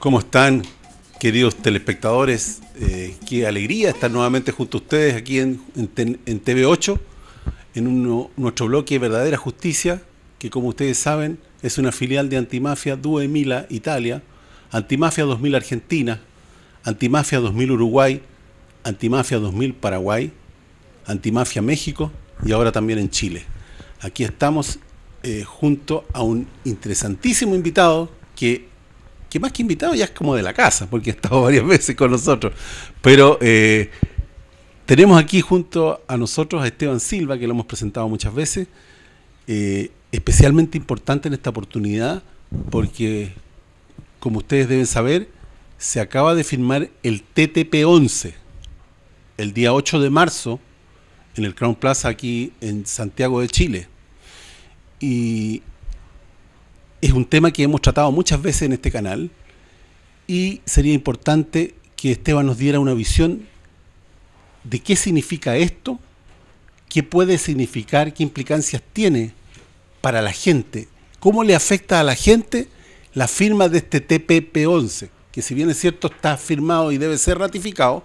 ¿Cómo están, queridos telespectadores? Eh, qué alegría estar nuevamente junto a ustedes aquí en, TV8, en nuestro bloque Verdadera Justicia, que como ustedes saben es una filial de Antimafia 2000 Italia, Antimafia 2000 Argentina, Antimafia 2000 Uruguay, Antimafia 2000 Paraguay, Antimafia México y ahora también en Chile. Aquí estamos eh, junto a un interesantísimo invitado que que más que invitado ya es como de la casa, porque ha estado varias veces con nosotros. Pero eh, tenemos aquí junto a nosotros a Esteban Silva, que lo hemos presentado muchas veces, eh, especialmente importante en esta oportunidad, porque como ustedes deben saber, se acaba de firmar el TTP-11 el día 8 de marzo en el Crown Plaza aquí en Santiago de Chile. Y es un tema que hemos tratado muchas veces en este canal y sería importante que Esteban nos diera una visión de qué significa esto, qué puede significar, qué implicancias tiene para la gente, cómo le afecta a la gente la firma de este TPP-11, que si bien es cierto está firmado y debe ser ratificado,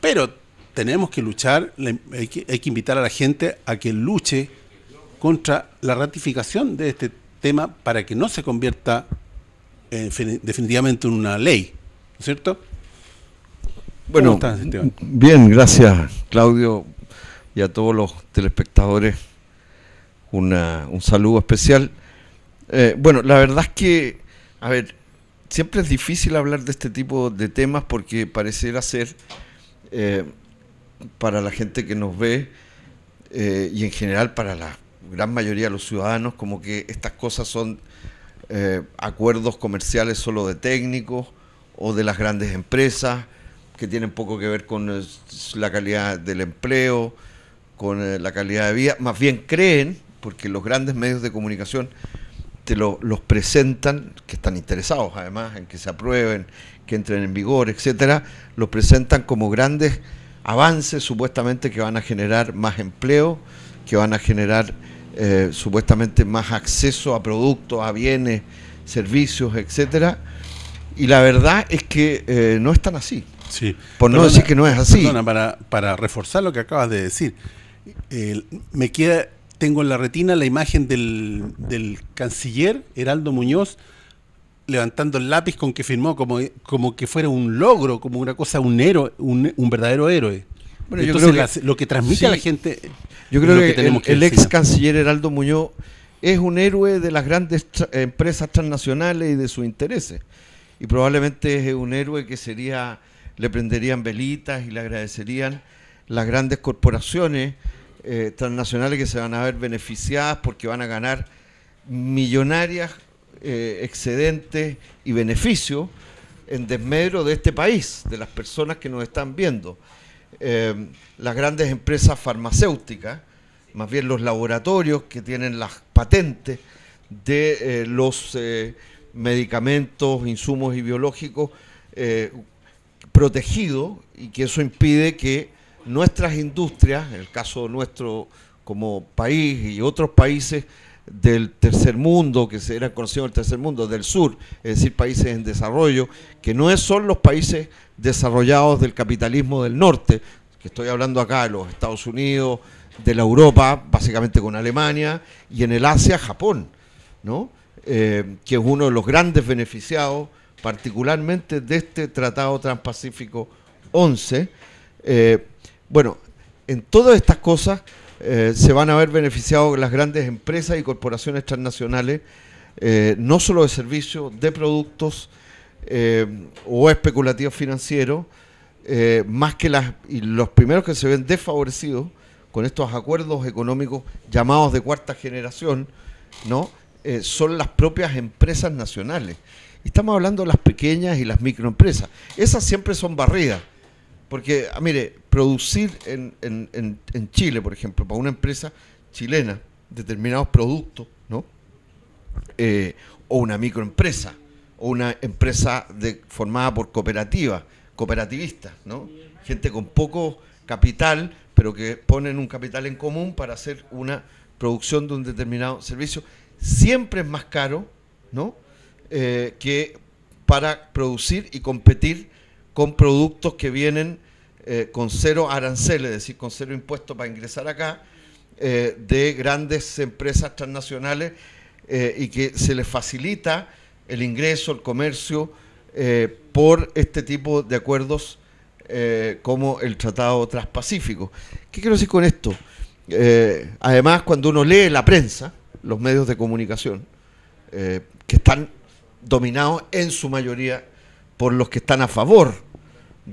pero tenemos que luchar, hay que, invitar a la gente a que luche contra la ratificación de este TPP tema para que no se convierta eh, definitivamente en una ley, ¿no es cierto? Bueno, bien, gracias Claudio y a todos los telespectadores un saludo especial. Eh, bueno, la verdad es que, a ver, siempre es difícil hablar de este tipo de temas porque parecerá ser, eh, para la gente que nos ve y en general para la gran mayoría de los ciudadanos como que estas cosas son eh, acuerdos comerciales solo de técnicos o de las grandes empresas que tienen poco que ver con eh, la calidad del empleo, con eh, la calidad de vida. Más bien creen, porque los grandes medios de comunicación te los presentan, que están interesados además en que se aprueben, que entren en vigor, etcétera, los presentan como grandes avances supuestamente que van a generar más empleo, que van a generar eh, supuestamente más acceso a productos, a bienes, servicios, etcétera. Y la verdad es que eh, no es tan así. Sí. Por no decir que no es así. Perdona, para, reforzar lo que acabas de decir, me queda, tengo en la retina la imagen del, canciller Heraldo Muñoz levantando el lápiz con que firmó como, como que fuera un logro, como una cosa, un héroe, un, verdadero héroe. yo creo lo que transmite a la gente yo creo que, el, ex canciller Heraldo Muñoz es un héroe de las grandes empresas transnacionales y de sus intereses. Y probablemente es un héroe que sería, le prenderían velitas y le agradecerían las grandes corporaciones eh, transnacionales que se van a ver beneficiadas porque van a ganar millonarias eh, excedentes y beneficios en desmedro de este país, de las personas que nos están viendo. Eh, las grandes empresas farmacéuticas, más bien los laboratorios que tienen las patentes de eh, los eh, medicamentos, insumos y biológicos protegidos y que eso impide que nuestras industrias, en el caso nuestro como país y otros países, del tercer mundo, que se era conocido el tercer mundo, del sur, es decir, países en desarrollo, que no son los países desarrollados del capitalismo del norte, que estoy hablando acá de los Estados Unidos, de la Europa, básicamente con Alemania, y en el Asia, Japón, ¿no? Eh, que es uno de los grandes beneficiados, particularmente de este Tratado Transpacífico 11. Eh, bueno, en todas estas cosas eh, se van a ver beneficiados las grandes empresas y corporaciones transnacionales, eh, no solo de servicios, de productos eh, o especulativos financieros, más que las los primeros que se ven desfavorecidos con estos acuerdos económicos llamados de cuarta generación, ¿no? son las propias empresas nacionales. Estamos hablando de las pequeñas y las microempresas. Esas siempre son barridas. Porque, ah, mire, producir en, en, en, en Chile, por ejemplo, para una empresa chilena, determinados productos, ¿no? Eh, o una microempresa, o una empresa de, formada por cooperativas, cooperativistas, ¿no? Gente con poco capital, pero que ponen un capital en común para hacer una producción de un determinado servicio, siempre es más caro, ¿no? Eh, que para producir y competir con productos que vienen eh, con cero aranceles, es decir, con cero impuestos para ingresar acá, eh, de grandes empresas transnacionales eh, y que se les facilita el ingreso, el comercio, por este tipo de acuerdos como el Tratado Transpacífico. ¿Qué quiero decir con esto? además, cuando uno lee la prensa, los medios de comunicación, que están dominados en su mayoría por los que están a favor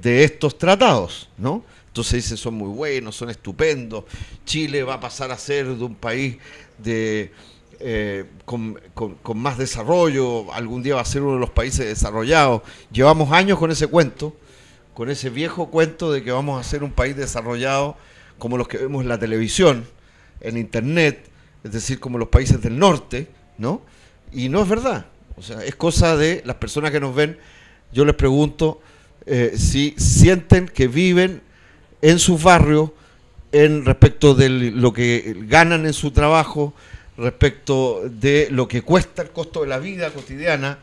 de estos tratados, ¿no? Entonces dicen, son muy buenos, son estupendos, Chile va a pasar a ser de un país de, eh, con, con, más desarrollo, algún día va a ser uno de los países desarrollados. Llevamos años con ese cuento, con ese viejo cuento de que vamos a ser un país desarrollado como los que vemos en la televisión, en internet, es decir, como los países del norte, ¿no? Y no es verdad. O sea, es cosa de las personas que nos ven, yo les pregunto, eh, si sienten que viven en sus barrios en respecto de lo que ganan en su trabajo, respecto de lo que cuesta el costo de la vida cotidiana,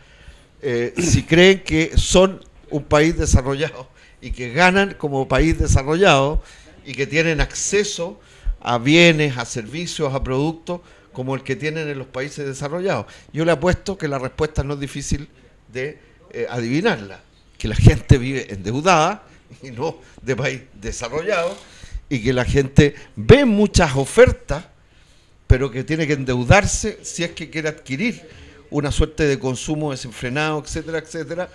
eh, si creen que son un país desarrollado y que ganan como país desarrollado y que tienen acceso a bienes, a servicios, a productos como el que tienen en los países desarrollados. Yo le apuesto que la respuesta no es difícil de eh, adivinarla que la gente vive endeudada y no de país desarrollado, y que la gente ve muchas ofertas, pero que tiene que endeudarse si es que quiere adquirir una suerte de consumo desenfrenado, etcétera, etcétera.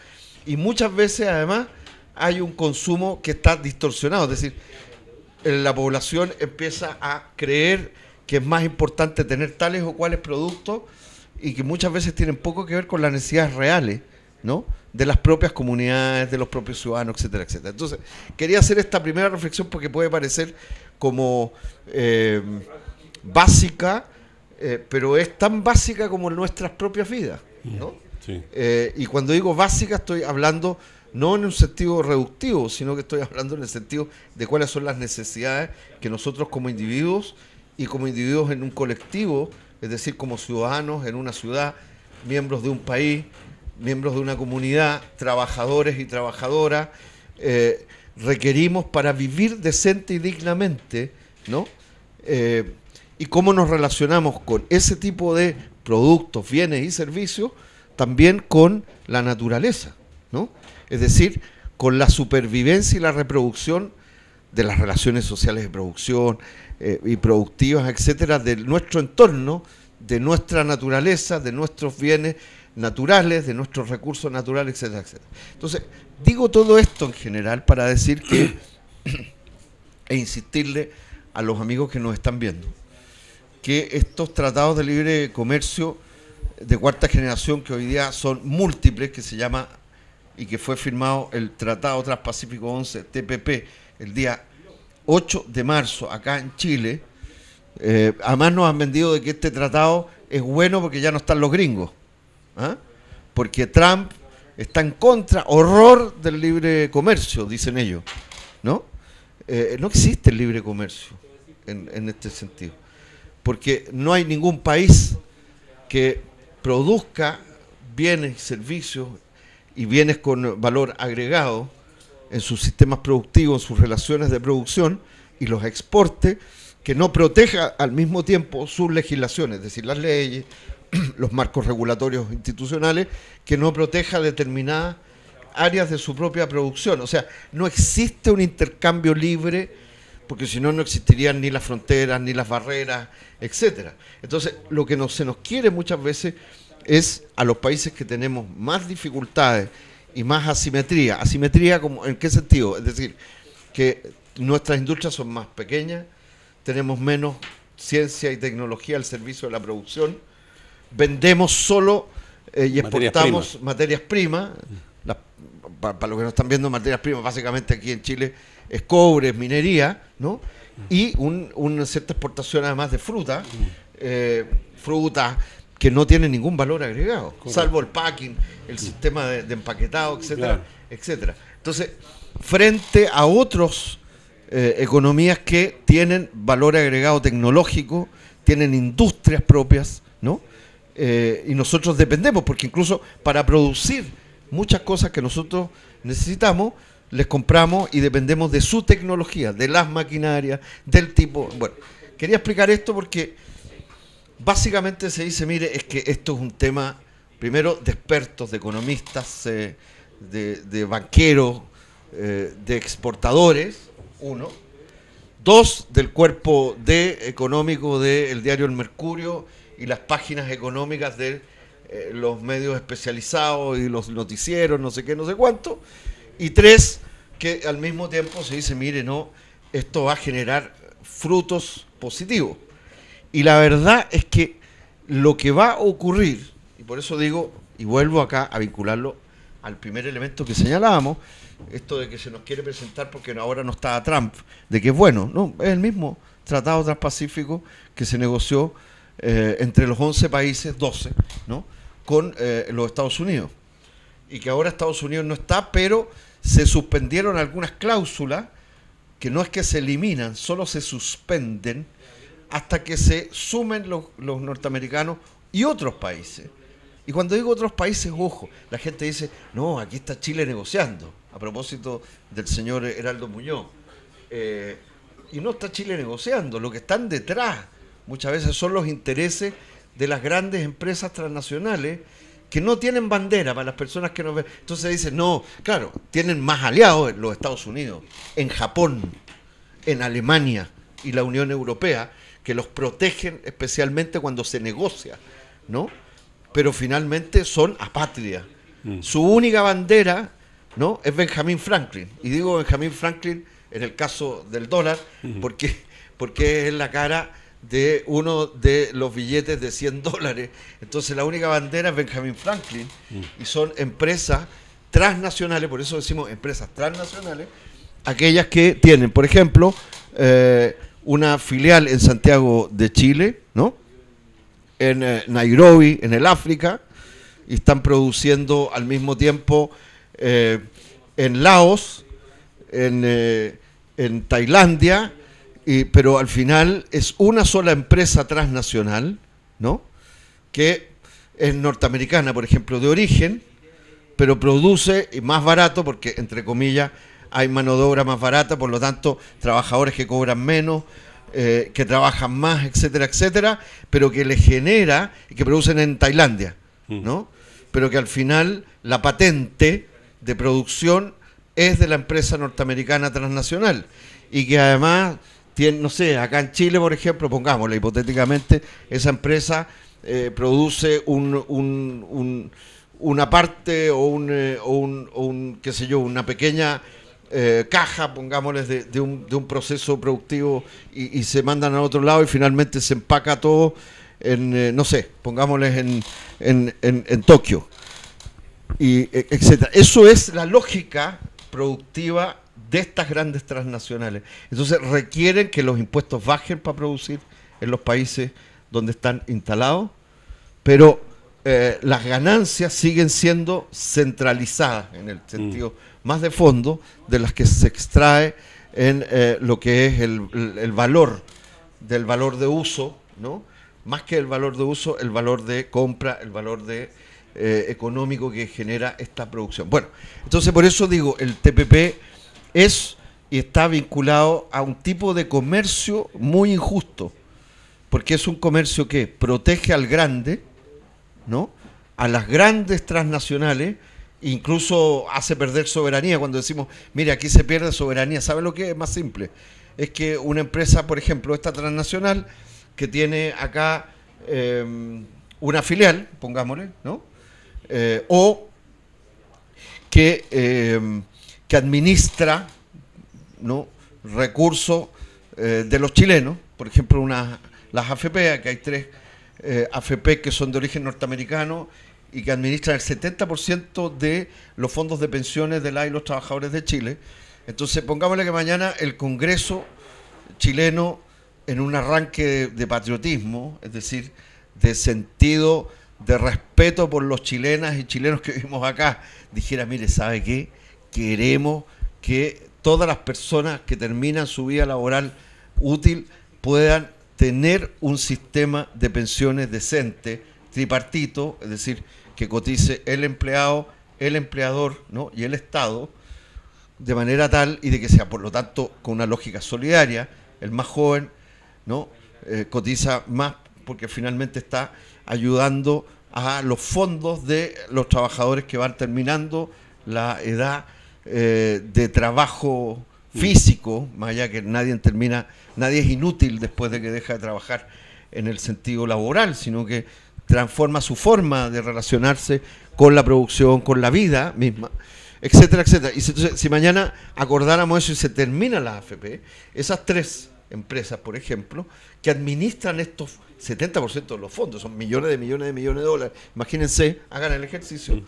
Y muchas veces además hay un consumo que está distorsionado, es decir, la población empieza a creer que es más importante tener tales o cuales productos y que muchas veces tienen poco que ver con las necesidades reales de las propias comunidades, de los propios ciudadanos, etcétera, etcétera. Entonces, quería hacer esta primera reflexión porque puede parecer como eh, básica, eh, pero es tan básica como nuestras propias vidas. Eh, y cuando digo básica estoy hablando no en un sentido reductivo, sino que estoy hablando en el sentido de cuáles son las necesidades que nosotros como individuos y como individuos en un colectivo, es decir, como ciudadanos en una ciudad, miembros de un país, miembros de una comunidad, trabajadores y trabajadoras, eh, requerimos para vivir decente y dignamente, ¿no? Eh, y cómo nos relacionamos con ese tipo de productos, bienes y servicios, también con la naturaleza, ¿no? Es decir, con la supervivencia y la reproducción de las relaciones sociales de producción eh, y productivas, etcétera, de nuestro entorno, de nuestra naturaleza, de nuestros bienes naturales, de nuestros recursos naturales, etcétera, etcétera. Entonces, digo todo esto en general para decir que, e insistirle a los amigos que nos están viendo, que estos tratados de libre comercio de cuarta generación, que hoy día son múltiples, que se llama y que fue firmado el Tratado Transpacífico 11, TPP, el día 8 de marzo, acá en Chile, eh, además nos han vendido de que este tratado es bueno porque ya no están los gringos. ¿Ah? porque Trump está en contra, horror del libre comercio, dicen ellos. ¿no? Eh, no existe el libre comercio en, este sentido, porque no hay ningún país que produzca bienes, y servicios y bienes con valor agregado en sus sistemas productivos, en sus relaciones de producción y los exporte, que no proteja al mismo tiempo sus legislaciones, es decir, las leyes, los marcos regulatorios institucionales que no proteja determinadas áreas de su propia producción. O sea, no existe un intercambio libre porque si no, no existirían ni las fronteras, ni las barreras, etcétera. Entonces, lo que se nos quiere muchas veces es a los países que tenemos más dificultades y más asimetría. ¿Asimetría como, en qué sentido? Es decir, que nuestras industrias son más pequeñas, tenemos menos ciencia y tecnología al servicio de la producción, vendemos solo eh, y exportamos materias primas. para los que nos están viendo, materias primas básicamente aquí en Chile es cobre, es minería, ¿no? Y una cierta exportación además de fruta, eh, fruta que no tiene ningún valor agregado, salvo el packing, el sistema de, empaquetado, etcétera, etcétera. Entonces, frente a otros eh, economías que tienen valor agregado tecnológico, tienen industrias propias, ¿no? Eh, y nosotros dependemos, porque incluso para producir muchas cosas que nosotros necesitamos, les compramos y dependemos de su tecnología, de las maquinarias, del tipo. Bueno, quería explicar esto porque básicamente se dice, mire, es que esto es un tema, primero, de expertos, de economistas, eh, de, banqueros, eh, de exportadores, uno. Dos, del cuerpo de económico del diario El Mercurio, y las páginas económicas de eh, los medios especializados y los noticieros, no sé qué, no sé cuánto. Y tres, que al mismo tiempo se dice, mire, no, esto va a generar frutos positivos. Y la verdad es que lo que va a ocurrir, y por eso digo, y vuelvo acá a vincularlo al primer elemento que señalábamos, esto de que se nos quiere presentar porque ahora no está Trump, de que es bueno, no, es el mismo tratado transpacífico que se negoció eh, entre los 11 países, 12, ¿no? con eh, los Estados Unidos. Y que ahora Estados Unidos no está, pero se suspendieron algunas cláusulas que no es que se eliminan, solo se suspenden hasta que se sumen los, norteamericanos y otros países. Y cuando digo otros países, ojo, la gente dice, no, aquí está Chile negociando, a propósito del señor Heraldo Muñoz. Eh, y no está Chile negociando, lo que están detrás muchas veces son los intereses de las grandes empresas transnacionales que no tienen bandera para las personas que nos ven. Entonces dicen, no, claro, tienen más aliados en los Estados Unidos, en Japón, en Alemania y la Unión Europea, que los protegen especialmente cuando se negocia, ¿no? Pero finalmente son apátridas. Mm. Su única bandera, ¿no? Es Benjamin Franklin. Y digo Benjamin Franklin en el caso del dólar, porque, porque es la cara de uno de los billetes de 100 dólares. Entonces la única bandera es Benjamin Franklin y son empresas transnacionales, por eso decimos empresas transnacionales, aquellas que tienen, por ejemplo, eh, una filial en Santiago de Chile, ¿no? En eh, Nairobi, en el África, y están produciendo al mismo tiempo eh, en Laos, en, en Tailandia, pero al final es una sola empresa transnacional, ¿no? Que es norteamericana, por ejemplo, de origen, pero produce más barato, porque entre comillas hay mano de obra más barata, por lo tanto, trabajadores que cobran menos, eh, que trabajan más, etcétera, etcétera, pero que le genera y que producen en Tailandia, mm. ¿no? Pero que al final la patente de producción es de la empresa norteamericana transnacional y que además no sé, acá en Chile, por ejemplo, pongámosle hipotéticamente, esa empresa eh, produce una parte eh, o un, qué sé yo, una pequeña eh, caja, pongámosle, de, un, proceso productivo y, se mandan a otro lado y finalmente se empaca todo en, no sé, pongámosles en, en, en, Tokio, y e, etcétera. Eso es la lógica productiva de estas grandes transnacionales. Entonces requieren que los impuestos bajen para producir en los países donde están instalados, pero eh, las ganancias siguen siendo centralizadas en el sentido mm. más de fondo de las que se extrae en eh, lo que es el, valor del valor de uso, ¿no? Más que el valor de uso, el valor de compra, el valor de eh, económico que genera esta producción. Bueno, entonces por eso digo, el TPP es y está vinculado a un tipo de comercio muy injusto, porque es un comercio que protege al grande, ¿no? A las grandes transnacionales, incluso hace perder soberanía cuando decimos, mire, aquí se pierde soberanía. sabe lo que es más simple? Es que una empresa, por ejemplo, esta transnacional, que tiene acá em, una filial, pongámosle, ¿no? Eh, o que em, que administra ¿no? recursos eh, de los chilenos, por ejemplo, una, las AFP, que hay tres eh, AFP que son de origen norteamericano y que administran el 70% de los fondos de pensiones de la y los trabajadores de Chile. Entonces, pongámosle que mañana el Congreso chileno, en un arranque de, de patriotismo, es decir, de sentido de respeto por los chilenas y chilenos que vivimos acá, dijera, mire, ¿sabe qué? queremos que todas las personas que terminan su vida laboral útil puedan tener un sistema de pensiones decente, tripartito, es decir, que cotice el empleado, el empleador ¿no? y el Estado, de manera tal y de que sea, por lo tanto, con una lógica solidaria, el más joven ¿no? Eh, cotiza más porque finalmente está ayudando a los fondos de los trabajadores que van terminando la edad eh, de trabajo físico, más allá que nadie termina, nadie es inútil después de que deja de trabajar en el sentido laboral, sino que transforma su forma de relacionarse con la producción, con la vida misma, etcétera, etcétera. Y si, mañana acordáramos eso y se termina la AFP, esas tres empresas, por ejemplo, que administran estos 70% de los fondos, son millones de millones de millones de dólares, imagínense, hagan el ejercicio, mm.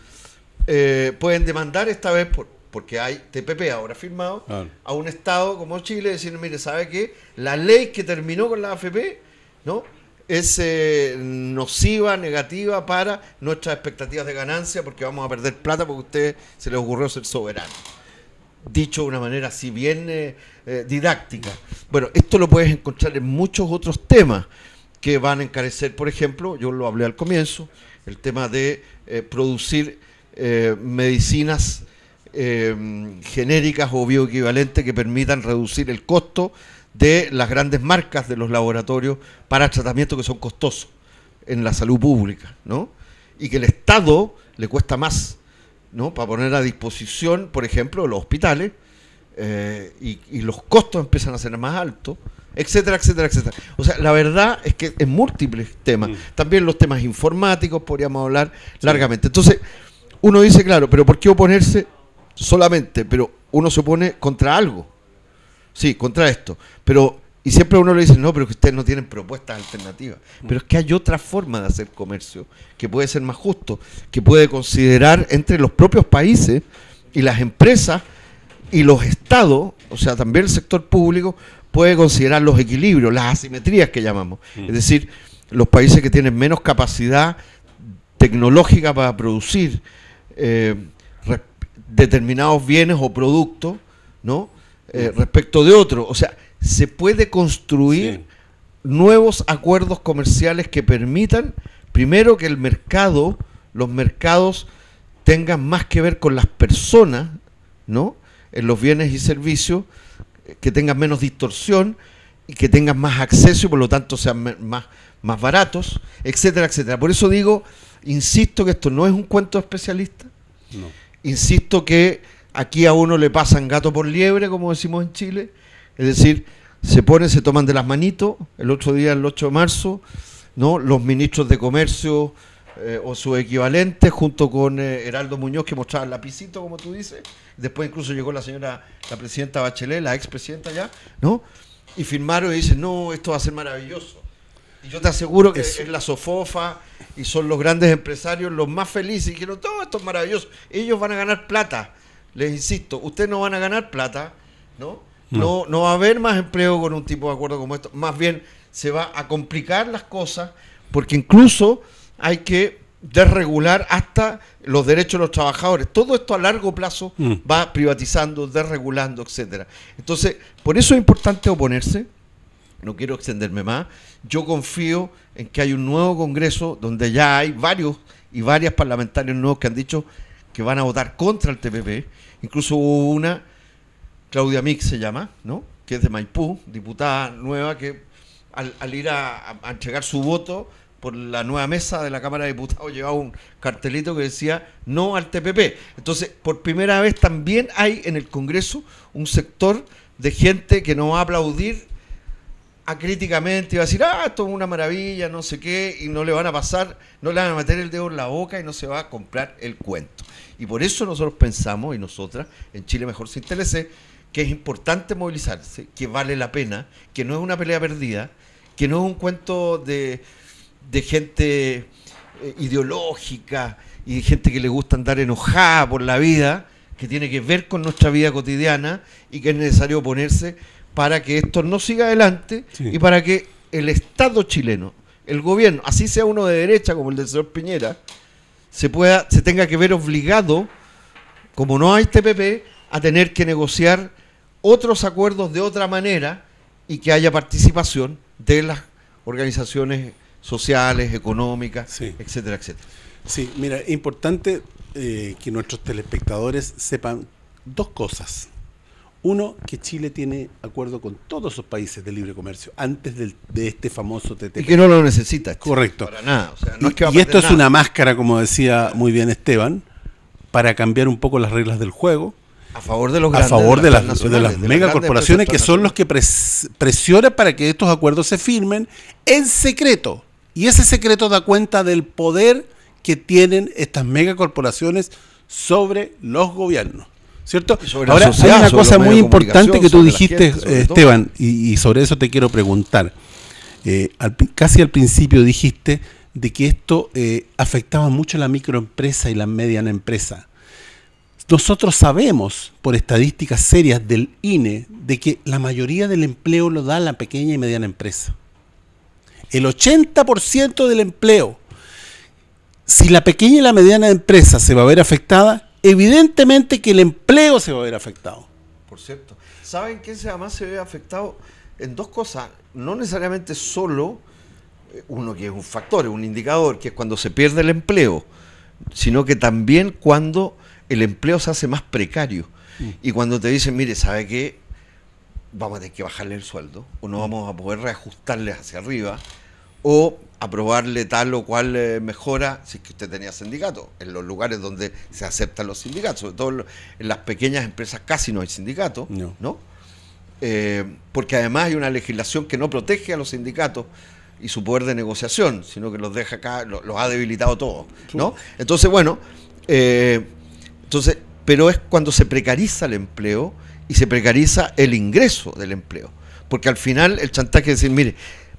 eh, pueden demandar esta vez por, porque hay TPP ahora firmado, a un Estado como Chile decir, mire, ¿sabe qué? La ley que terminó con la AFP, ¿no? Es eh, nociva, negativa para nuestras expectativas de ganancia, porque vamos a perder plata porque a ustedes se les ocurrió ser soberanos. Dicho de una manera así bien eh, eh, didáctica. Bueno, esto lo puedes encontrar en muchos otros temas que van a encarecer, por ejemplo, yo lo hablé al comienzo, el tema de producir medicinas Em, genéricas o bioequivalentes que permitan reducir el costo de las grandes marcas de los laboratorios para tratamientos que son costosos en la salud pública, ¿no? Y que el Estado le cuesta más, ¿no? Para poner a disposición, por ejemplo, los hospitales eh, y, los costos empiezan a ser más altos, etcétera, etcétera, etcétera. O sea, la verdad es que en múltiples temas, mm. también los temas informáticos podríamos hablar largamente. Entonces, uno dice, claro, pero ¿por qué oponerse solamente, pero uno se opone contra algo. Sí, contra esto. Pero, y siempre uno le dice, no, pero que ustedes no tienen propuestas alternativas. Mm. Pero es que hay otra forma de hacer comercio que puede ser más justo, que puede considerar entre los propios países y las empresas y los estados, o sea, también el sector público, puede considerar los equilibrios, las asimetrías que llamamos. Mm. Es decir, los países que tienen menos capacidad tecnológica para producir, eh, determinados bienes o productos, ¿no? Eh, respecto de otros O sea, se puede construir nuevos acuerdos comerciales que permitan, primero, que el mercado, los mercados tengan más que ver con las personas, ¿no? En los bienes y servicios, eh, que tengan menos distorsión y que tengan más acceso y por lo tanto sean más, más baratos, etcétera, etcétera. Por eso digo, insisto que esto no es un cuento especialista. No Insisto que aquí a uno le pasan gato por liebre, como decimos en Chile, es decir, se ponen, se toman de las manitos, el otro día, el 8 de marzo, ¿no? los ministros de Comercio eh, o su equivalente, junto con eh, Heraldo Muñoz, que mostraba el lapicito, como tú dices, después incluso llegó la señora, la presidenta Bachelet, la expresidenta ya, ¿no? Y firmaron y dicen, no, esto va a ser maravilloso. Y yo te aseguro que es la sofofa, y son los grandes empresarios los más felices y dijeron, todo esto es maravilloso, ellos van a ganar plata. Les insisto, ustedes no van a ganar plata, ¿no? No, no va a haber más empleo con un tipo de acuerdo como esto. Más bien se va a complicar las cosas porque incluso hay que desregular hasta los derechos de los trabajadores. Todo esto a largo plazo mm. va privatizando, desregulando, etcétera. Entonces, por eso es importante oponerse no quiero extenderme más, yo confío en que hay un nuevo Congreso donde ya hay varios y varias parlamentarios nuevos que han dicho que van a votar contra el TPP. Incluso hubo una, Claudia Mix se llama, ¿no? que es de Maipú, diputada nueva, que al, ir a, a, entregar su voto por la nueva mesa de la Cámara de Diputados llevaba un cartelito que decía no al TPP. Entonces, por primera vez también hay en el Congreso un sector de gente que no va a aplaudir y va a decir, ah, esto es una maravilla, no sé qué, y no le van a pasar, no le van a meter el dedo en la boca y no se va a comprar el cuento. Y por eso nosotros pensamos, y nosotras, en Chile Mejor se interese, que es importante movilizarse, que vale la pena, que no es una pelea perdida, que no es un cuento de, gente eh, ideológica y de gente que le gusta andar enojada por la vida, que tiene que ver con nuestra vida cotidiana y que es necesario ponerse para que esto no siga adelante y para que el Estado chileno, el gobierno, así sea uno de derecha como el del señor Piñera, se pueda, se tenga que ver obligado, como no hay TPP, este a tener que negociar otros acuerdos de otra manera y que haya participación de las organizaciones sociales, económicas, etcétera, etcétera. Sí, mira, es importante eh, que nuestros telespectadores sepan dos cosas. Uno, que Chile tiene acuerdo con todos sus países de libre comercio antes de este famoso TTIP. Y que no lo necesita. Correcto. Para nada. y, esto es una máscara, como decía muy bien Esteban, para cambiar un poco las reglas del juego. A favor de los grandes, A favor de las, las, megacorporaciones que son los que presionan para que estos acuerdos se firmen en secreto. Y ese secreto da cuenta del poder que tienen estas megacorporaciones sobre los gobiernos. ¿cierto? Ahora, hay una cosa muy importante que tú dijiste, Esteban, y, sobre eso te quiero preguntar. Eh, casi al principio dijiste de que esto eh, afectaba mucho a la microempresa y la mediana empresa. Nosotros sabemos, por estadísticas serias del INE, de que la mayoría del empleo lo da la pequeña y mediana empresa. El 80% del empleo. Si la pequeña y la mediana empresa se va a ver afectada, evidentemente que el empleo se va a ver afectado. Por cierto. ¿Saben quién además se ve afectado? En dos cosas. No necesariamente solo eh, uno que es un factor, un indicador, que es cuando se pierde el empleo, sino que también cuando el empleo se hace más precario. Mm. Y cuando te dicen, mire, ¿sabe qué? Vamos a tener que bajarle el sueldo, o no mm. vamos a poder reajustarle hacia arriba, o aprobarle tal o cual eh, mejora si es que usted tenía sindicato, en los lugares donde se aceptan los sindicatos, sobre todo en las pequeñas empresas casi no hay sindicato, ¿no? Eh, porque además hay una legislación que no protege a los sindicatos y su poder de negociación, sino que los deja acá, los, ha debilitado todos, ¿no? Entonces, bueno, eh, entonces, pero es cuando se precariza el empleo y se precariza el ingreso del empleo, porque al final el chantaje es decir, mire,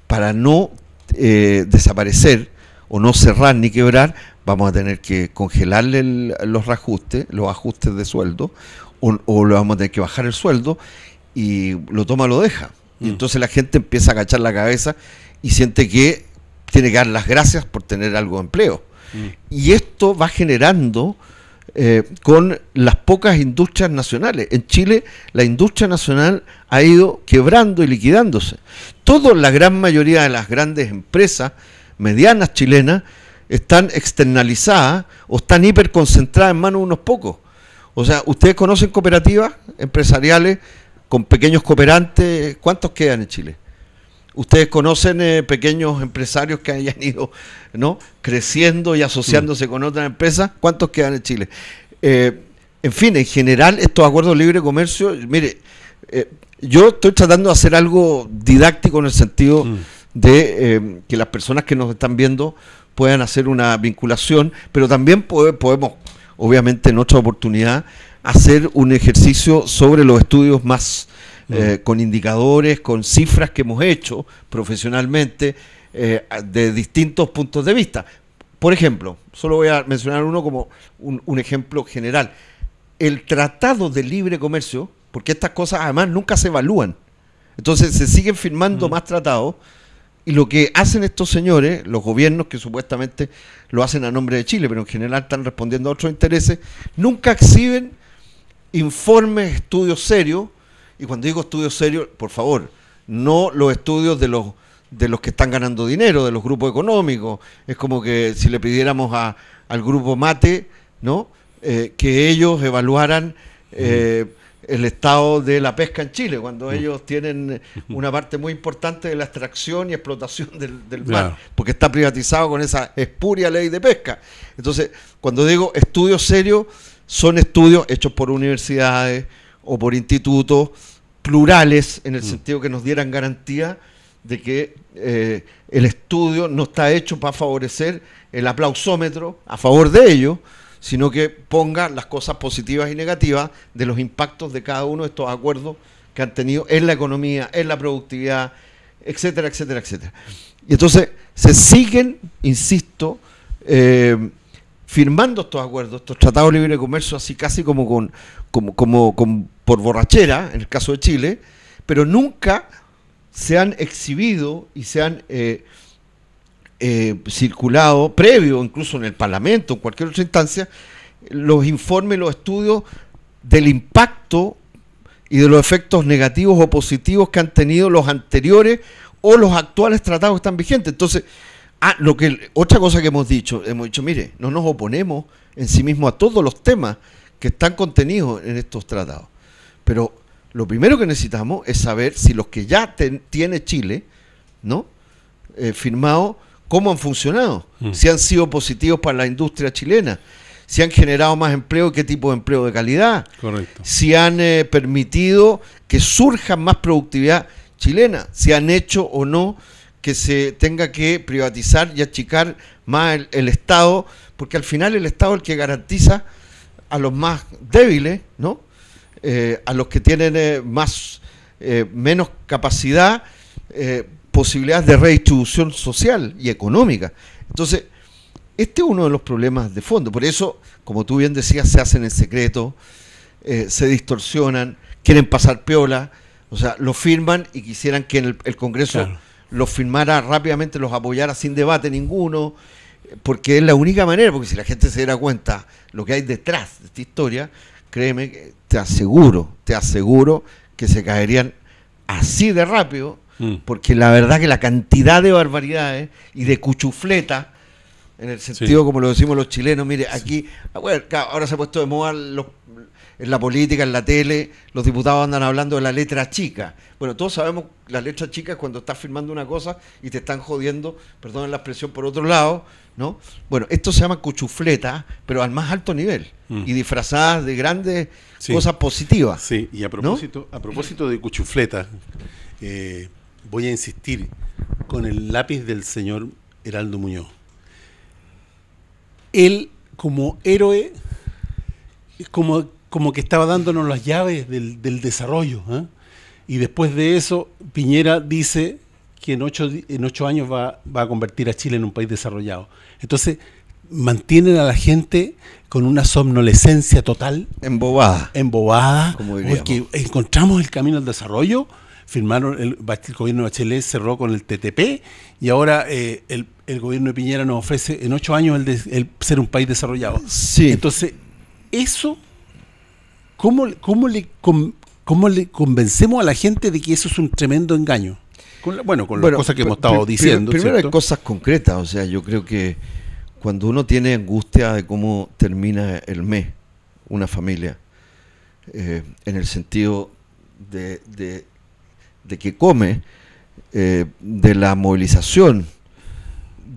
para no eh, desaparecer o no cerrar ni quebrar, vamos a tener que congelarle los reajustes, los ajustes de sueldo, o, le vamos a tener que bajar el sueldo y lo toma, lo deja. Y mm. entonces la gente empieza a agachar la cabeza y siente que tiene que dar las gracias por tener algo de empleo. Mm. Y esto va generando eh, con las pocas industrias nacionales. En Chile la industria nacional ha ido quebrando y liquidándose. Toda la gran mayoría de las grandes empresas medianas chilenas están externalizadas o están hiperconcentradas en manos de unos pocos. O sea, ¿ustedes conocen cooperativas empresariales con pequeños cooperantes? ¿Cuántos quedan en Chile? Ustedes conocen eh, pequeños empresarios que hayan ido ¿no? creciendo y asociándose con otras empresas. ¿Cuántos quedan en Chile? Eh, en fin, en general, estos acuerdos libre de libre comercio, mire, eh, yo estoy tratando de hacer algo didáctico en el sentido mm. de em, que las personas que nos están viendo puedan hacer una vinculación, pero también podemos, obviamente, en otra oportunidad, hacer un ejercicio sobre los estudios más eh, con indicadores, con cifras que hemos hecho profesionalmente eh, de distintos puntos de vista. Por ejemplo, solo voy a mencionar uno como un, ejemplo general. El Tratado de Libre Comercio, porque estas cosas además nunca se evalúan. Entonces se siguen firmando mm. más tratados y lo que hacen estos señores, los gobiernos que supuestamente lo hacen a nombre de Chile, pero en general están respondiendo a otros intereses, nunca exhiben informes, estudios serios y cuando digo estudios serios, por favor, no los estudios de los de los que están ganando dinero, de los grupos económicos. Es como que si le pidiéramos al grupo Mate, ¿no? Eh, que ellos evaluaran eh, el estado de la pesca en Chile, cuando ellos tienen una parte muy importante de la extracción y explotación del, mar, porque está privatizado con esa espuria ley de pesca. Entonces, cuando digo estudios serios, son estudios hechos por universidades, o por institutos plurales en el mm. sentido que nos dieran garantía de que eh, el estudio no está hecho para favorecer el aplausómetro a favor de ellos, sino que ponga las cosas positivas y negativas de los impactos de cada uno de estos acuerdos que han tenido en la economía, en la productividad, etcétera, etcétera, etcétera. Y entonces se siguen, insisto, eh, firmando estos acuerdos, estos tratados de libre comercio, así casi como con, como, por borrachera, en el caso de Chile, pero nunca se han exhibido y se han eh, eh, circulado, previo incluso en el Parlamento, en cualquier otra instancia, los informes, los estudios del impacto y de los efectos negativos o positivos que han tenido los anteriores o los actuales tratados que están vigentes. Entonces, Ah, lo que, otra cosa que hemos dicho, hemos dicho, mire, no nos oponemos en sí mismo a todos los temas que están contenidos en estos tratados. Pero lo primero que necesitamos es saber si los que ya tiene Chile, ¿no? Eh, firmados, cómo han funcionado, mm. si han sido positivos para la industria chilena, si han generado más empleo, qué tipo de empleo de calidad, Correcto. si han eh, permitido que surja más productividad chilena, si han hecho o no que se tenga que privatizar y achicar más el, Estado, porque al final el Estado es el que garantiza a los más débiles, ¿no? Eh, a los que tienen eh, más eh, menos capacidad, posibilidades de redistribución social y económica. Entonces, este es uno de los problemas de fondo. Por eso, como tú bien decías, se hacen en secreto, se distorsionan, quieren pasar piola, o sea, lo firman y quisieran que en el, Congreso los firmara rápidamente, los apoyara sin debate ninguno, porque es la única manera, porque si la gente se diera cuenta lo que hay detrás de esta historia, créeme, que te aseguro, te aseguro que se caerían así de rápido, mm. porque la verdad que la cantidad de barbaridades y de cuchufletas en el sentido como lo decimos los chilenos, mire, aquí, a ahora se ha puesto de moda los en la política, en la tele, los diputados andan hablando de la letra chica. Bueno, todos sabemos que la letra chica es cuando estás firmando una cosa y te están jodiendo, perdonen la expresión, por otro lado, ¿no? Bueno, esto se llama cuchufleta, pero al más alto nivel mm. y disfrazadas de grandes cosas positivas. Sí, y a propósito, a propósito de cuchufleta, eh, voy a insistir con el lápiz del señor Heraldo Muñoz. Él, como héroe, como como que estaba dándonos las llaves del, del desarrollo. ¿eh? Y después de eso, Piñera dice que en ocho, en ocho años va, va a convertir a Chile en un país desarrollado. Entonces, mantienen a la gente con una somnolescencia total. Embobada. Embobada. Como porque encontramos el camino al desarrollo. Firmaron, el, gobierno de Chile, cerró con el TTP y ahora eh, el, el, gobierno de Piñera nos ofrece en ocho años el, el ser un país desarrollado. Sí. Entonces, eso ¿Cómo, cómo, le, convencemos a la gente de que eso es un tremendo engaño? bueno, con las cosas que hemos estado diciendo. Primero hay cosas concretas, o sea, yo creo que cuando uno tiene angustia de cómo termina el mes, una familia, eh, en el sentido de, de, que come, eh, de la movilización,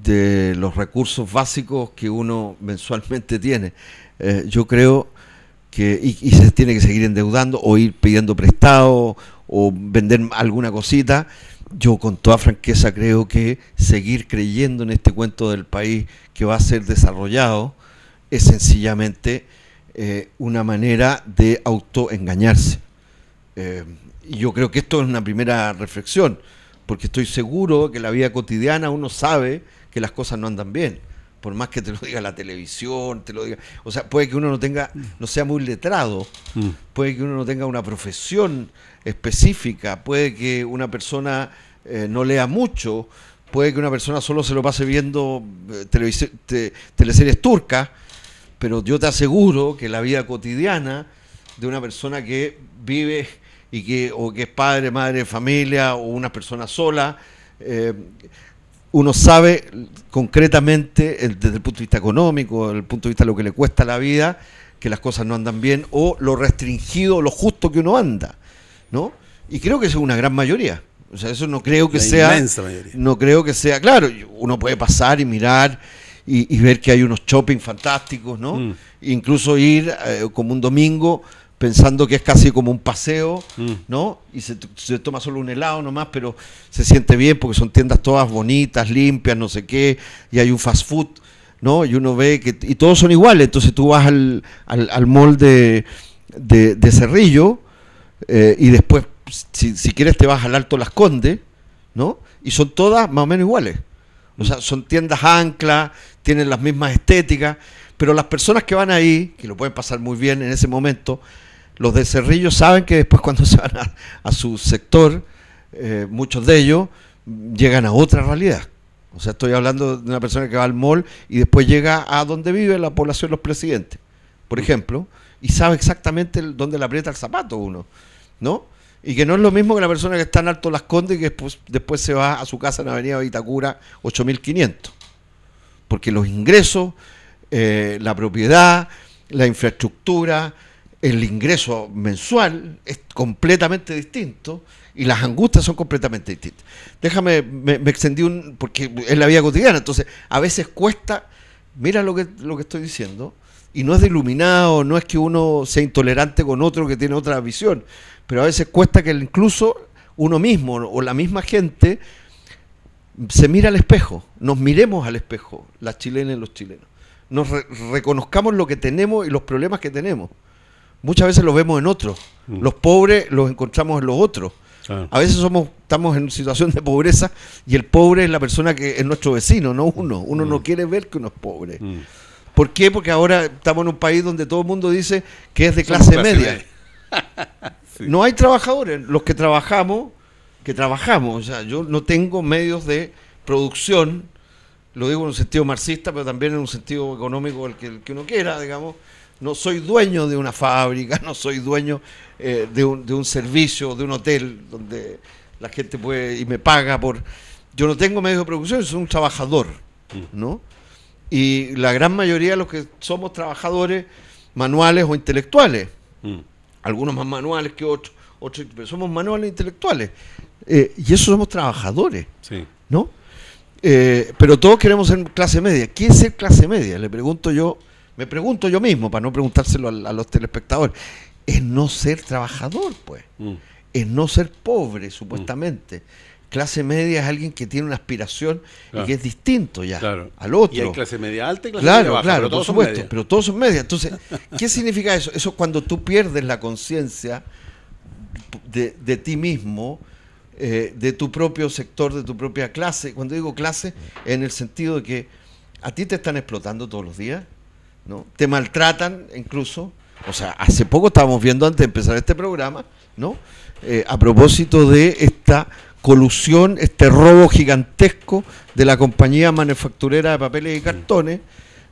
de los recursos básicos que uno mensualmente tiene. Eh, yo creo y, se tiene que seguir endeudando o ir pidiendo prestado o vender alguna cosita. Yo con toda franqueza creo que seguir creyendo en este cuento del país que va a ser desarrollado es sencillamente eh, una manera de autoengañarse. Eh, y yo creo que esto es una primera reflexión, porque estoy seguro que en la vida cotidiana uno sabe que las cosas no andan bien por más que te lo diga la televisión, te lo diga. O sea, puede que uno no tenga, no sea muy letrado, mm. puede que uno no tenga una profesión específica, puede que una persona eh, no lea mucho, puede que una persona solo se lo pase viendo eh, teleseries turcas, pero yo te aseguro que la vida cotidiana de una persona que vive y que, o que es padre, madre, familia, o una persona sola, eh, uno sabe concretamente, desde el punto de vista económico, desde el punto de vista de lo que le cuesta la vida, que las cosas no andan bien, o lo restringido, lo justo que uno anda, ¿no? Y creo que es una gran mayoría. O sea, eso no creo que sea. Mayoría. No creo que sea. Claro, uno puede pasar y mirar y, ver que hay unos shopping fantásticos, ¿no? Mm. Incluso ir eh, como un domingo pensando que es casi como un paseo, mm. ¿no? Y se, toma solo un helado nomás, pero se siente bien porque son tiendas todas bonitas, limpias, no sé qué, y hay un fast food, ¿no? Y uno ve que... Y todos son iguales, entonces tú vas al, al, al mall de, de, Cerrillo eh, y después, si, quieres, te vas al Alto Las Condes, ¿no? Y son todas más o menos iguales. O sea, son tiendas ancla, tienen las mismas estéticas, pero las personas que van ahí, que lo pueden pasar muy bien en ese momento, los de Cerrillos saben que después cuando se van a, su sector, eh, muchos de ellos llegan a otra realidad. O sea, estoy hablando de una persona que va al mall y después llega a donde vive la población los presidentes, por ejemplo, y sabe exactamente dónde le aprieta el zapato uno, ¿no? Y que no es lo mismo que la persona que está en Alto Las Condes y que después, después se va a su casa en la Avenida Vitacura 8500. Porque los ingresos, eh, la propiedad, la infraestructura, el ingreso mensual es completamente distinto y las angustias son completamente distintas. Déjame, me, extendí un, porque es la vida cotidiana, entonces a veces cuesta, mira lo que, lo que estoy diciendo, y no es de iluminado, no es que uno sea intolerante con otro que tiene otra visión, pero a veces cuesta que incluso uno mismo o la misma gente se mira al espejo, nos miremos al espejo, las chilenas y los chilenos, nos reconozcamos lo que tenemos y los problemas que tenemos muchas veces los vemos en otros. Mm. Los pobres los encontramos en los otros. Ah. A veces somos, estamos en situación de pobreza y el pobre es la persona que es nuestro vecino, no uno. Uno no mm. quiere ver que uno es pobre. Mm. ¿Por qué? Porque ahora estamos en un país donde todo el mundo dice que es de clase, media. No hay trabajadores. Los que trabajamos, que trabajamos. O sea, yo no tengo medios de producción, lo digo en un sentido marxista, pero también en un sentido económico el que, el que uno quiera, digamos no soy dueño de una fábrica, no soy dueño eh, de, un, servicio, de un hotel donde la gente puede y me paga por... Yo no tengo medios de producción, soy un trabajador, mm. ¿no? Y la gran mayoría de los que somos trabajadores manuales o intelectuales, mm. algunos más manuales que otros, pero somos manuales e intelectuales. Eh, y eso somos trabajadores, ¿no? Eh, pero todos queremos ser clase media. ¿Quién es ser clase media? Le pregunto yo me pregunto yo mismo, para no preguntárselo a, los telespectadores, es no ser trabajador, pues. Mm. Es no ser pobre, mm. supuestamente. Clase media es alguien que tiene una aspiración y que es distinto ya al otro. Y hay clase media alta y clase media baja, claro, pero todos supuesto, son pero todos son media. Entonces, ¿qué significa eso? Eso es cuando tú pierdes la conciencia de, ti mismo, eh, de tu propio sector, de tu propia clase. Cuando digo clase, en el sentido de que a ti te están explotando todos los días, te maltratan incluso. O sea, hace poco estábamos viendo antes de empezar este programa, ¿no? Eh, a propósito de esta colusión, este robo gigantesco de la compañía manufacturera de papeles y cartones,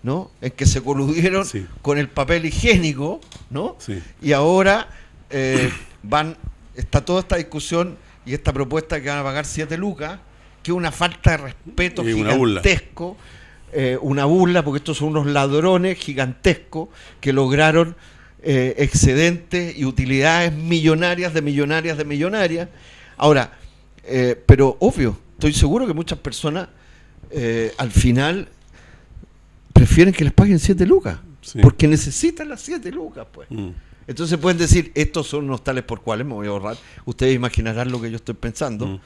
¿no? En que se coludieron con el papel higiénico, ¿no? Y ahora eh, van, está toda esta discusión y esta propuesta que van a pagar siete lucas, que es una falta de respeto gigantesco. Eh, una burla, porque estos son unos ladrones gigantescos que lograron eh, excedentes y utilidades millonarias de millonarias de millonarias. Ahora, eh, pero obvio, estoy seguro que muchas personas al final prefieren que les paguen 7 lucas, porque necesitan las 7 lucas, pues. Mm. Entonces pueden decir, estos son unos tales por cuales me voy a ahorrar. Ustedes imaginarán lo que yo estoy pensando, mm.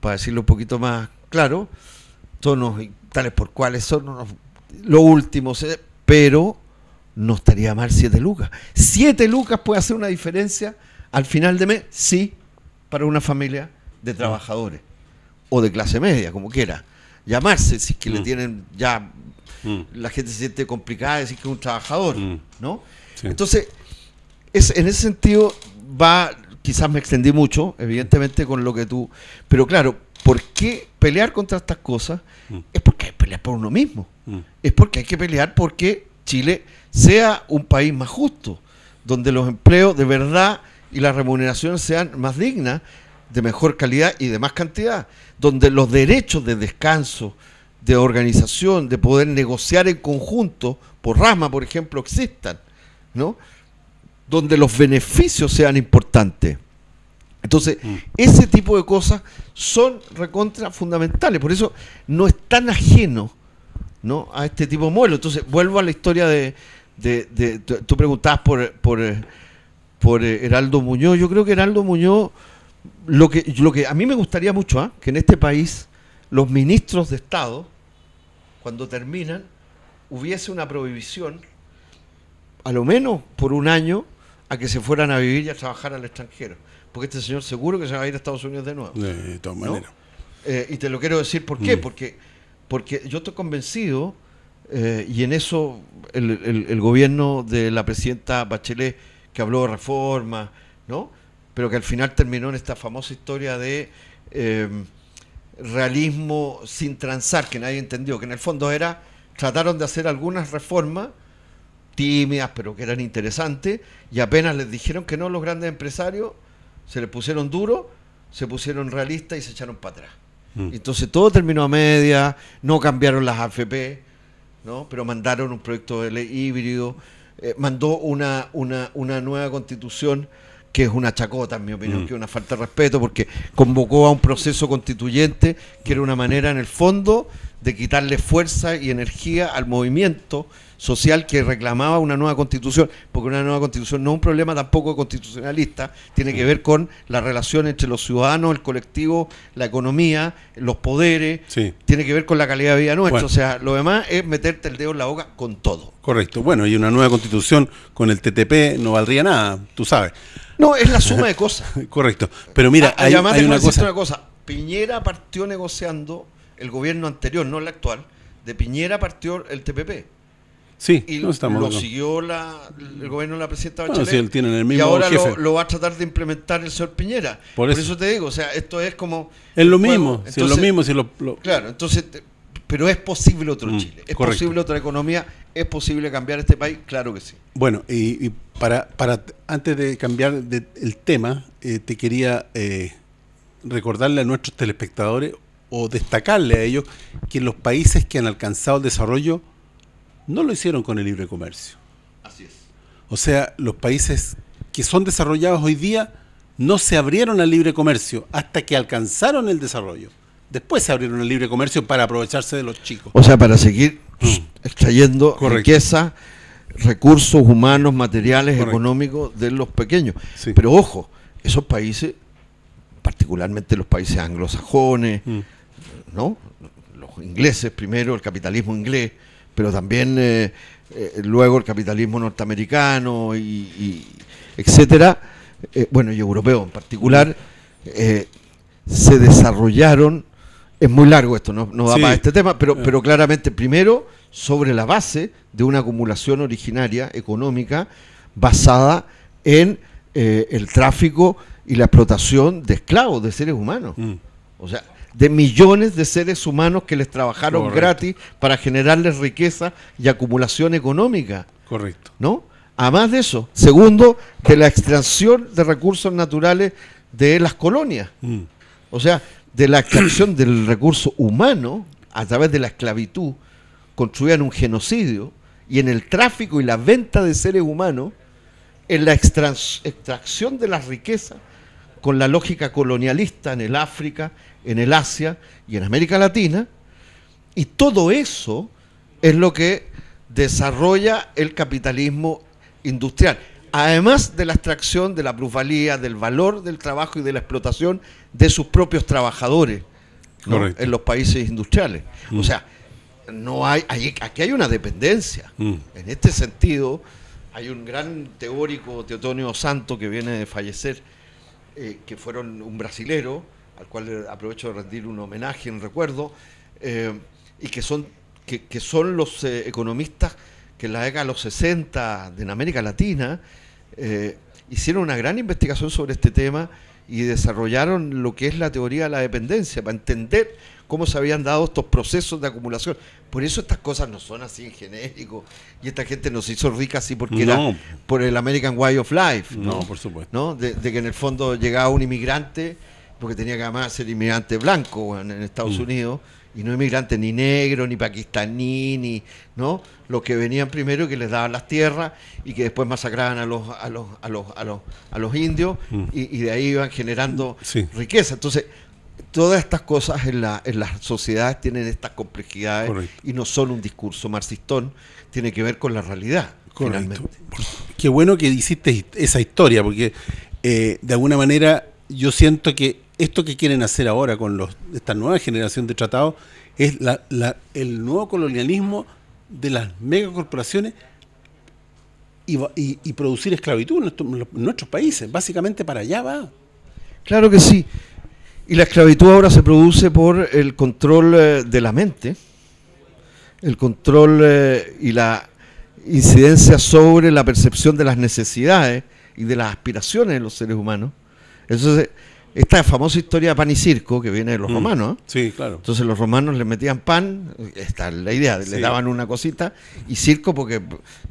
para decirlo un poquito más claro son y tales por cuáles son los últimos, pero no estaría mal siete lucas. ¿Siete lucas puede hacer una diferencia al final de mes, sí, para una familia de ah. trabajadores o de clase media, como quiera. Llamarse, si es que le ah. tienen ya. Mm. La gente se siente complicada de decir que es un trabajador, mm. ¿no? Entonces, es, en ese sentido va, quizás me extendí mucho, evidentemente, con lo que tú. Pero claro, ¿Por qué pelear contra estas cosas? Mm. Es porque hay que pelear por uno mismo. Mm. Es porque hay que pelear porque Chile sea un país más justo, donde los empleos de verdad y las remuneraciones sean más dignas, de mejor calidad y de más cantidad, donde los derechos de descanso, de organización, de poder negociar en conjunto, por rama, por ejemplo, existan, ¿no? Donde los beneficios sean importantes. Entonces, mm. ese tipo de cosas son recontra fundamentales, por eso no es tan ajeno ¿no? a este tipo de modelo. Entonces, vuelvo a la historia de... tú preguntabas por, por, Heraldo Muñoz, yo creo que Heraldo Muñoz, lo que, lo que a mí me gustaría mucho, ¿ah? que en este país los ministros de Estado, cuando terminan, hubiese una prohibición, a lo menos por un año, a que se fueran a vivir y a trabajar al extranjero porque este señor seguro que se va a ir a Estados Unidos de nuevo. De, todas maneras. Eh, y te lo quiero decir por qué, mm. porque, porque yo estoy convencido, eh, y en eso el, gobierno de la presidenta Bachelet, que habló de reformas, ¿no? pero que al final terminó en esta famosa historia de eh, realismo sin transar, que nadie entendió, que en el fondo era, trataron de hacer algunas reformas tímidas, pero que eran interesantes, y apenas les dijeron que no los grandes empresarios, se le pusieron duro, se pusieron realistas y se echaron para atrás. Mm. Entonces todo terminó a media, no cambiaron las AFP, ¿no? pero mandaron un proyecto de ley híbrido, eh, mandó una, una, nueva constitución que es una chacota, en mi opinión, mm. que es una falta de respeto, porque convocó a un proceso constituyente que era una manera, en el fondo, de quitarle fuerza y energía al movimiento social que reclamaba una nueva constitución, porque una nueva constitución no es un problema tampoco constitucionalista, tiene que ver con la relación entre los ciudadanos, el colectivo, la economía, los poderes, tiene que ver con la calidad de vida nuestra. O sea, lo demás es meterte el dedo en la boca con todo. Correcto. Bueno, y una nueva constitución con el TTP no valdría nada, tú sabes. No, es la suma de cosas. Correcto. Pero mira, hay, además, hay una cosa. Piñera partió negociando el gobierno anterior, no el actual, de Piñera partió el TPP. Sí, y lo siguió la, el gobierno de la presidenta Bachelet. y ahora lo, va a tratar de implementar el señor Piñera. Por eso, te digo, o sea, esto es como... Es lo mismo, es lo mismo. Claro, entonces, pero es posible otro mm, Chile, es posible otra economía, es posible cambiar este país, claro que sí. Bueno, y, para, para antes de cambiar el tema, eh, te quería eh, recordarle a nuestros telespectadores o destacarle a ellos que los países que han alcanzado el desarrollo no lo hicieron con el libre comercio. Así es. O sea, los países que son desarrollados hoy día no se abrieron al libre comercio hasta que alcanzaron el desarrollo. Después se abrieron al libre comercio para aprovecharse de los chicos. O sea, para seguir mm. extrayendo riqueza, recursos humanos, materiales, económicos de los pequeños. Pero ojo, esos países, particularmente los países anglosajones, mm. ¿no? los ingleses primero, el capitalismo inglés, pero también eh, eh, luego el capitalismo norteamericano y, etcétera, eh, bueno, y europeo en particular, se desarrollaron, es muy largo esto, no, no da para este tema, pero, pero claramente primero sobre la base de una acumulación originaria económica basada en el tráfico y la explotación de esclavos, de seres humanos. Mm. O sea, de millones de seres humanos que les trabajaron gratis para generarles riqueza y acumulación económica. Correcto. ¿No? Además de eso, segundo, de la extracción de recursos naturales de las colonias. Mm. O sea, de la extracción del recurso humano a través de la esclavitud, construían un genocidio y en el tráfico y la venta de seres humanos, en la extracción de las riquezas con la lógica colonialista en el África, en el Asia y en América Latina, y todo eso es lo que desarrolla el capitalismo industrial, además de la extracción de la plusvalía, del valor del trabajo y de la explotación de sus propios trabajadores en los países industriales. O mm. sea, no hay, aquí hay una dependencia. Mm. En este sentido, hay un gran teórico, Teotonio Santo, que viene de fallecer, eh, que fueron un brasilero, al cual aprovecho de rendir un homenaje, un recuerdo, eh, y que son, que, son los eh, economistas que en la década de los 60 en América Latina eh, hicieron una gran investigación sobre este tema y desarrollaron lo que es la teoría de la dependencia, para entender cómo se habían dado estos procesos de acumulación. Por eso estas cosas no son así en genérico. Y esta gente nos hizo rica así porque era por el American Way of Life. No, por supuesto. ¿no? de, que en el fondo llegaba un inmigrante porque tenía que además ser inmigrante blanco en Estados mm. Unidos, y no inmigrante ni negro, ni pakistaní, ni, ¿no? Los que venían primero que les daban las tierras y que después masacraban a los, a los, a los, a los, a los indios mm. y, de ahí iban generando riqueza. Entonces, todas estas cosas en, en las sociedades tienen estas complejidades y no son un discurso marxistón, tiene que ver con la realidad. Qué bueno que hiciste esa historia, porque eh, de alguna manera yo siento que esto que quieren hacer ahora con los, esta nueva generación de tratados es el nuevo colonialismo de las megacorporaciones y, y, producir esclavitud en, nuestros países. Básicamente para allá va. Claro que sí. Y la esclavitud ahora se produce por el control eh, de la mente, el control eh, y la incidencia sobre la percepción de las necesidades y de las aspiraciones de los seres humanos. Entonces, esta famosa historia de pan y circo que viene de los mm. romanos. ¿eh? Sí, claro. Entonces los romanos le metían pan, esta es la idea, le daban una cosita y circo porque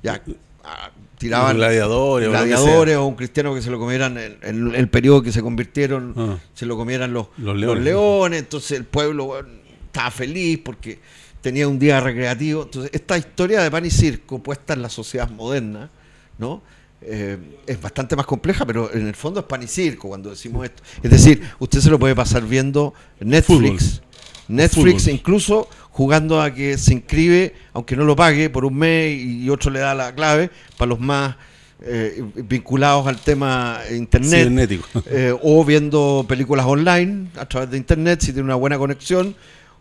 ya ah, tiraban gladiadores, gladiadores o, un cristiano que se lo comieran en, el periodo que se convirtieron, ah. se lo comieran los, los, leones. entonces el pueblo estaba feliz porque tenía un día recreativo. Entonces esta historia de pan y circo puesta en la sociedad moderna, ¿no? Eh, es bastante más compleja, pero en el fondo es pan y circo cuando decimos esto. Es decir, usted se lo puede pasar viendo Netflix. Netflix incluso jugando a que se inscribe, aunque no lo pague, por un mes y otro le da la clave para los más eh, vinculados al tema internet eh, o viendo películas online a través de internet si tiene una buena conexión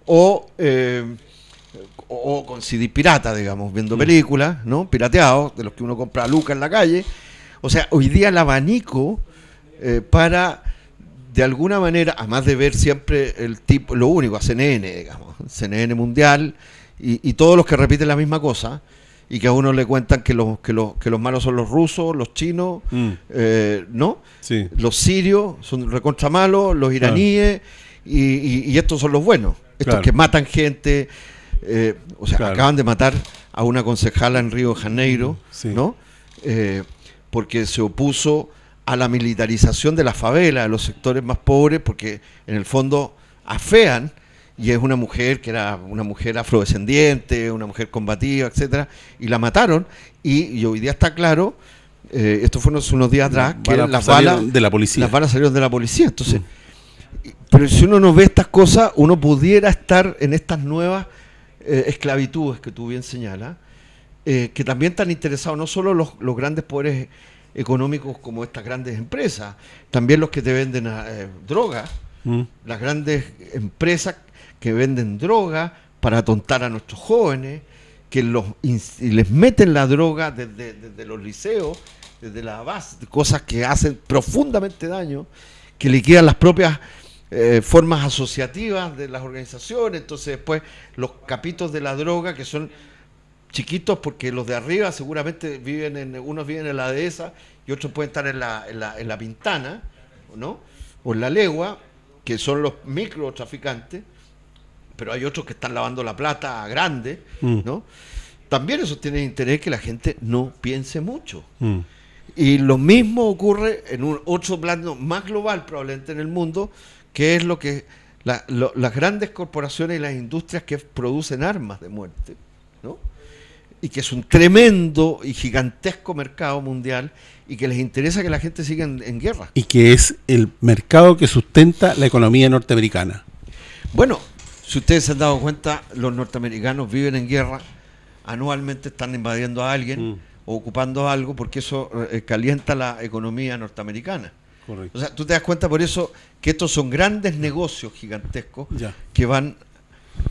o o, con CD pirata, digamos, viendo mm. películas, ¿no? Pirateados, de los que uno compra a Luca en la calle. O sea, hoy día el abanico eh, para, de alguna manera, además de ver siempre el tipo, lo único, a CNN, digamos, CNN Mundial, y, todos los que repiten la misma cosa, y que a uno le cuentan que los, que los, que los malos son los rusos, los chinos, mm. eh, ¿no? Sí. Los sirios son recontra malos, los iraníes, y, estos son los buenos, estos que matan gente, eh, o sea, acaban de matar a una concejala en Río de Janeiro, ¿no? Eh, porque se opuso a la militarización de la favela, de los sectores más pobres, porque en el fondo afean, y es una mujer que era una mujer afrodescendiente, una mujer combativa, etcétera, y la mataron, y, hoy día está claro, eh, esto fue unos, días atrás, que las balas de la policía. Las balas salieron de la policía. Entonces, mm. pero si uno no ve estas cosas, uno pudiera estar en estas nuevas eh, esclavitudes que tú bien señalas, eh, que también están interesados no solo los, grandes poderes económicos como estas grandes empresas, también los que te venden ah, eh, drogas, mm. las grandes empresas que venden drogas para atontar a nuestros jóvenes, que los, les meten la droga desde, desde los liceos, desde la base, cosas que hacen profundamente daño, que liquidan las propias eh, formas asociativas de las organizaciones, entonces después los capitos de la droga que son chiquitos porque los de arriba seguramente viven en, unos viven en la dehesa y otros pueden estar en la, en la, la pintana, ¿no? O en la legua, que son los micro traficantes... pero hay otros que están lavando la plata grande, mm. ¿no? También eso tiene interés que la gente no piense mucho. Mm. Y lo mismo ocurre en un otro plano más global probablemente en el mundo, que es lo que las grandes corporaciones y las industrias que producen armas de muerte, ¿no? y que es un tremendo y gigantesco mercado mundial y que les interesa que la gente siga en, guerra. Y que es el mercado que sustenta la economía norteamericana. Bueno, si ustedes se han dado cuenta, los norteamericanos viven en guerra, anualmente están invadiendo a alguien mm. o ocupando algo porque eso eh, calienta la economía norteamericana. O sea, tú te das cuenta por eso que estos son grandes negocios gigantescos que van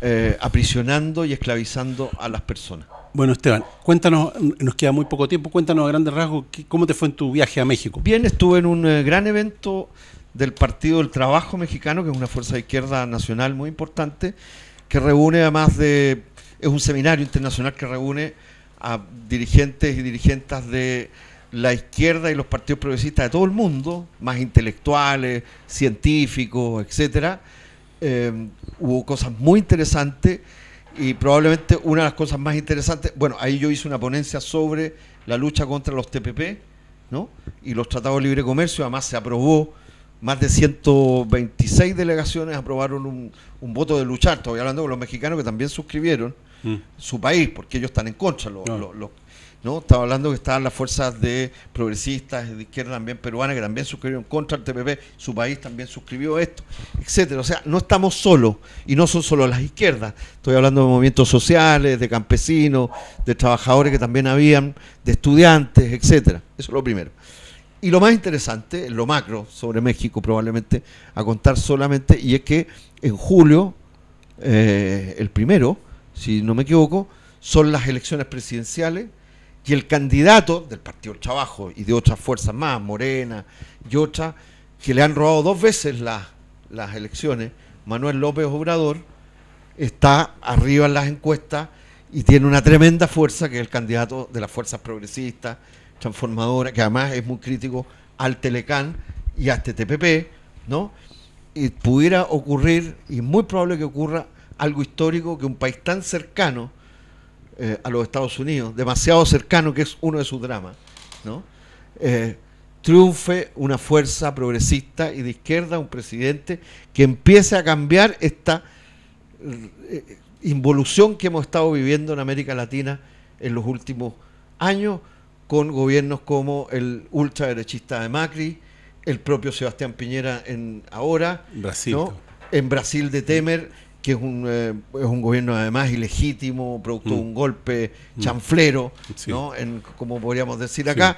eh, aprisionando y esclavizando a las personas. Bueno, Esteban, cuéntanos, nos queda muy poco tiempo, cuéntanos a grandes rasgos cómo te fue en tu viaje a México. Bien, estuve en un eh, gran evento del Partido del Trabajo Mexicano, que es una fuerza de izquierda nacional muy importante, que reúne además de, es un seminario internacional que reúne a dirigentes y dirigentas de la izquierda y los partidos progresistas de todo el mundo, más intelectuales, científicos, etcétera, eh, hubo cosas muy interesantes y probablemente una de las cosas más interesantes, bueno, ahí yo hice una ponencia sobre la lucha contra los TPP, ¿no? Y los tratados de libre comercio, además se aprobó más de 126 delegaciones aprobaron un, voto de luchar. Estoy hablando con los mexicanos que también suscribieron mm. su país, porque ellos están en contra, los, ¿no? Estaba hablando que estaban las fuerzas de progresistas, de izquierda también peruana, que también suscribieron contra el TPP, su país también suscribió esto, etcétera. O sea, no estamos solos, y no son solo las izquierdas. Estoy hablando de movimientos sociales, de campesinos, de trabajadores que también habían, de estudiantes, etcétera. Eso es lo primero. Y lo más interesante, lo macro sobre México probablemente, a contar solamente, y es que en julio, eh, el primero, si no me equivoco, son las elecciones presidenciales y el candidato del Partido del Trabajo y de otras fuerzas más, Morena y otras, que le han robado dos veces las elecciones, Manuel López Obrador, está arriba en las encuestas y tiene una tremenda fuerza que es el candidato de las fuerzas progresistas, transformadoras, que además es muy crítico al Telecán y a este TPP, ¿no? Y pudiera ocurrir, y muy probable que ocurra, algo histórico que un país tan cercano eh, a los Estados Unidos, demasiado cercano, que es uno de sus dramas, ¿no? Eh, triunfe una fuerza progresista y de izquierda, un presidente que empiece a cambiar esta eh, involución que hemos estado viviendo en América Latina en los últimos años con gobiernos como el ultraderechista de Macri, el propio Sebastián Piñera en ahora, en Brasil de Temer, que es un, eh, un gobierno además ilegítimo, producto de mm. un golpe mm. chanflero, ¿no? como podríamos decir acá.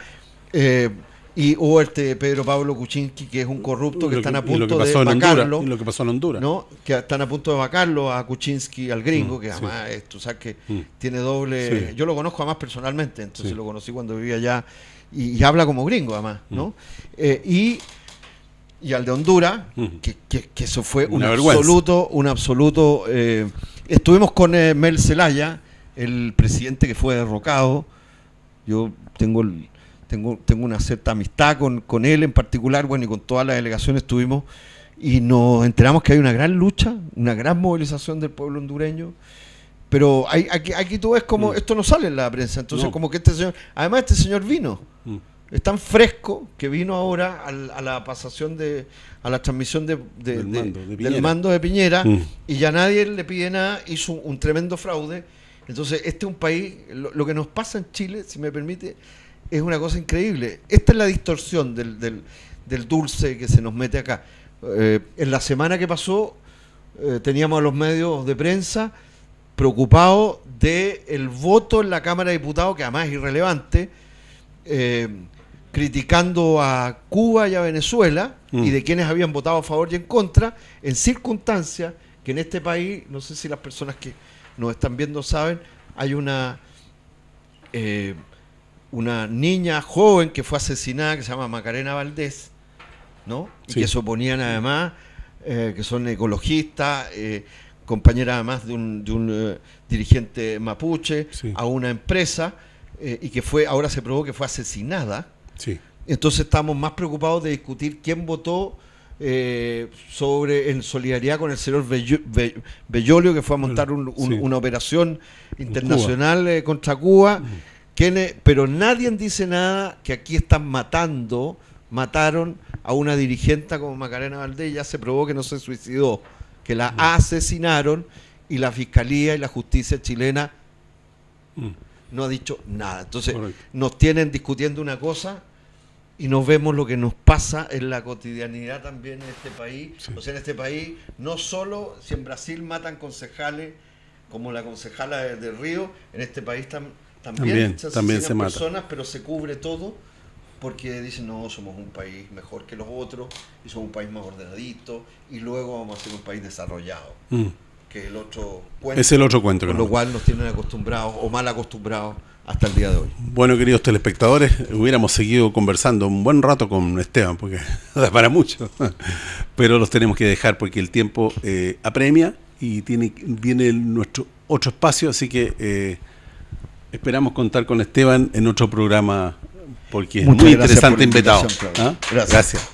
Eh, y hubo este Pedro Pablo Kuczynski, que es un corrupto que, están a punto de vacarlo. lo que pasó en Honduras. Que están a punto de vacarlo a Kuczynski, al gringo, mm, que además tú sabes que tiene doble. Yo lo conozco además personalmente, entonces lo conocí cuando vivía allá y, habla como gringo además, ¿no? Eh, y y al de Honduras, que, eso fue un absoluto, un absoluto. Eh, estuvimos con eh, Mel Celaya el presidente que fue derrocado. Yo tengo tengo, tengo una cierta amistad con, con él en particular, bueno, y con toda la delegación estuvimos y nos enteramos que hay una gran lucha, una gran movilización del pueblo hondureño. Pero hay, aquí, aquí tú ves como mm. esto no sale en la prensa, entonces como que este señor, además este señor vino. Mm es tan fresco que vino ahora a, la pasación de, a la transmisión del, mando, de Piñera mm. y ya nadie le pide nada, hizo un, tremendo fraude. Entonces, este es un país, lo, que nos pasa en Chile, si me permite, es una cosa increíble. Esta es la distorsión del, dulce que se nos mete acá. Eh, en la semana que pasó, eh, teníamos a los medios de prensa preocupados del el voto en la Cámara de Diputados, que además es irrelevante. Eh, criticando a Cuba y a Venezuela y de mm. quienes habían votado a favor y en contra, en circunstancias que en este país, no sé si las personas que nos están viendo saben, hay una, eh, una niña joven que fue asesinada que se llama Macarena Valdés, ¿no? Y que se oponían además, eh, que son ecologistas, eh, compañera además de un, dirigente mapuche, a una empresa, y que fue, ahora se probó que fue asesinada entonces estamos más preocupados de discutir quién votó eh, sobre en solidaridad con el señor Bellolio, que fue a montar una operación internacional eh, contra Cuba. Mm. pero nadie dice nada que aquí están matando, mataron a una dirigente como Macarena Valdés, ya se probó que no se suicidó, que la mm. asesinaron y la Fiscalía y la justicia chilena... Mm no ha dicho nada. Entonces, nos tienen discutiendo una cosa y nos vemos lo que nos pasa en la cotidianidad también en este país. O sea, en este país, no solo si en Brasil matan concejales como la concejala de, Río, en este país también, también, se, también personas, pero se cubre todo porque dicen, no, somos un país mejor que los otros y somos un país más ordenadito y luego vamos a ser un país desarrollado. Mm que es el otro cuento. Es Con lo cual nos tienen acostumbrados o mal acostumbrados hasta el día de hoy. Bueno, queridos telespectadores, hubiéramos seguido conversando un buen rato con Esteban, porque da para mucho, pero los tenemos que dejar porque el tiempo eh, apremia y tiene viene nuestro otro espacio, así que eh, esperamos contar con Esteban en otro programa, porque es muy interesante invitado. ¿Ah? gracias.